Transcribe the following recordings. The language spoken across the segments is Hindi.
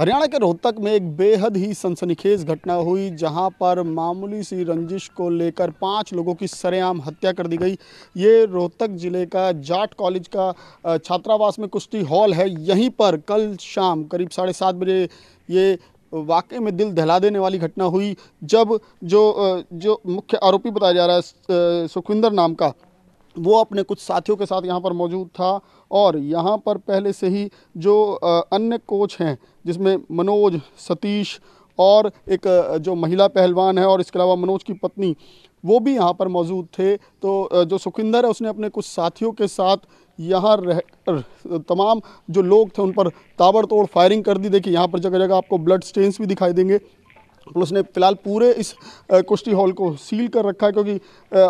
हरियाणा के रोहतक में एक बेहद ही सनसनीखेज घटना हुई जहां पर मामूली सी रंजिश को लेकर पांच लोगों की सरेआम हत्या कर दी गई ये रोहतक ज़िले का जाट कॉलेज का छात्रावास में कुश्ती हॉल है यहीं पर कल शाम करीब साढ़े सात बजे ये वाकई में दिल दहला देने वाली घटना हुई जब जो जो मुख्य आरोपी बताया जा रहा है सुखविंदर नाम का वो अपने कुछ साथियों के साथ यहाँ पर मौजूद था और यहाँ पर पहले से ही जो अन्य कोच हैं जिसमें मनोज सतीश और एक जो महिला पहलवान है और इसके अलावा मनोज की पत्नी वो भी यहाँ पर मौजूद थे तो जो सुखिंदर है उसने अपने कुछ साथियों के साथ यहाँ रह तमाम जो लोग थे उन पर ताबड़तोड़ फायरिंग कर दी देखिए यहाँ पर जगह जगह आपको ब्लड स्टेन्स भी दिखाई देंगे पुलिस ने फिलहाल पूरे इस कुश्ती हॉल को सील कर रखा है क्योंकि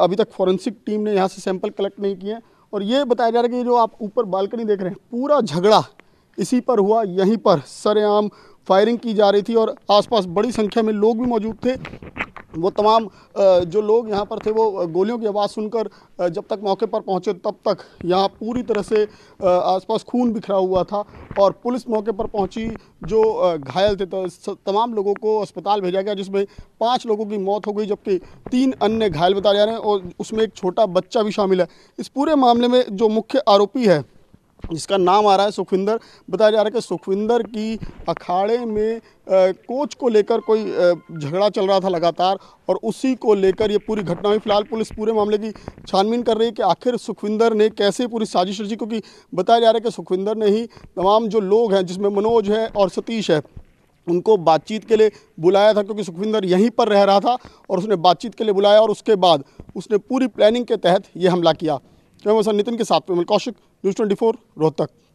अभी तक फॉरेंसिक टीम ने यहाँ से सैंपल कलेक्ट नहीं किए और ये बताया जा रहा है कि जो आप ऊपर बालकनी देख रहे हैं पूरा झगड़ा इसी पर हुआ यहीं पर सरेआम फायरिंग की जा रही थी और आसपास बड़ी संख्या में लोग भी मौजूद थे वो तमाम जो लोग यहाँ पर थे वो गोलियों की आवाज़ सुनकर जब तक मौके पर पहुँचे तब तक यहाँ पूरी तरह से आसपास खून बिखरा हुआ था और पुलिस मौके पर पहुँची जो घायल थे तो तमाम लोगों को अस्पताल भेजा गया जिसमें पाँच लोगों की मौत हो गई जबकि तीन अन्य घायल बताए जा रहे हैं और उसमें एक छोटा बच्चा भी शामिल है इस पूरे मामले में जो मुख्य आरोपी है जिसका नाम आ रहा है सुखविंदर बताया जा रहा है कि सुखविंदर की अखाड़े में कोच को लेकर कोई झगड़ा चल रहा था लगातार और उसी को लेकर ये पूरी घटना हुई फिलहाल पुलिस पूरे मामले की छानबीन कर रही है कि आखिर सुखविंदर ने कैसे पूरी साजिश रची क्योंकि बताया जा रहा है कि सुखविंदर ने ही तमाम जो लोग हैं जिसमें मनोज है और सतीश है उनको बातचीत के लिए बुलाया था क्योंकि सुखविंदर यहीं पर रह रहा था और उसने बातचीत के लिए बुलाया और उसके बाद उसने पूरी प्लानिंग के तहत ये हमला किया मैं सर नितिन के साथ में मतलब Kaushik news twenty four Rohtak